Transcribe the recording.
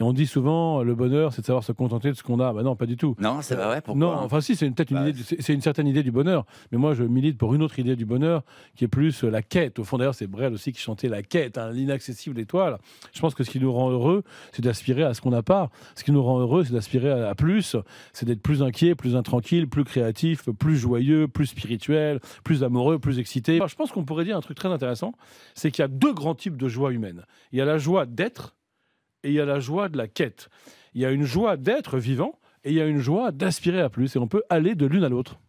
Et on dit souvent, le bonheur, c'est de savoir se contenter de ce qu'on a. Ben non, pas du tout. Non, c'est vrai, pourquoi Non, enfin si, c'est peut-être une, bah, c'est une certaine idée du bonheur. Mais moi, je milite pour une autre idée du bonheur, qui est plus euh, la quête. Au fond, d'ailleurs, c'est Brel aussi qui chantait la quête, hein, l'inaccessible étoile. Je pense que ce qui nous rend heureux, c'est d'aspirer à ce qu'on n'a pas. Ce qui nous rend heureux, c'est d'aspirer à, plus, c'est d'être plus inquiet, plus intranquille, plus créatif, plus joyeux, plus spirituel, plus amoureux, plus excité. Alors, je pense qu'on pourrait dire un truc très intéressant, c'est qu'il y a deux grands types de joie humaine. Il y a la joie d'être, et il y a la joie de la quête. Il y a une joie d'être vivant et il y a une joie d'aspirer à plus. Et on peut aller de l'une à l'autre.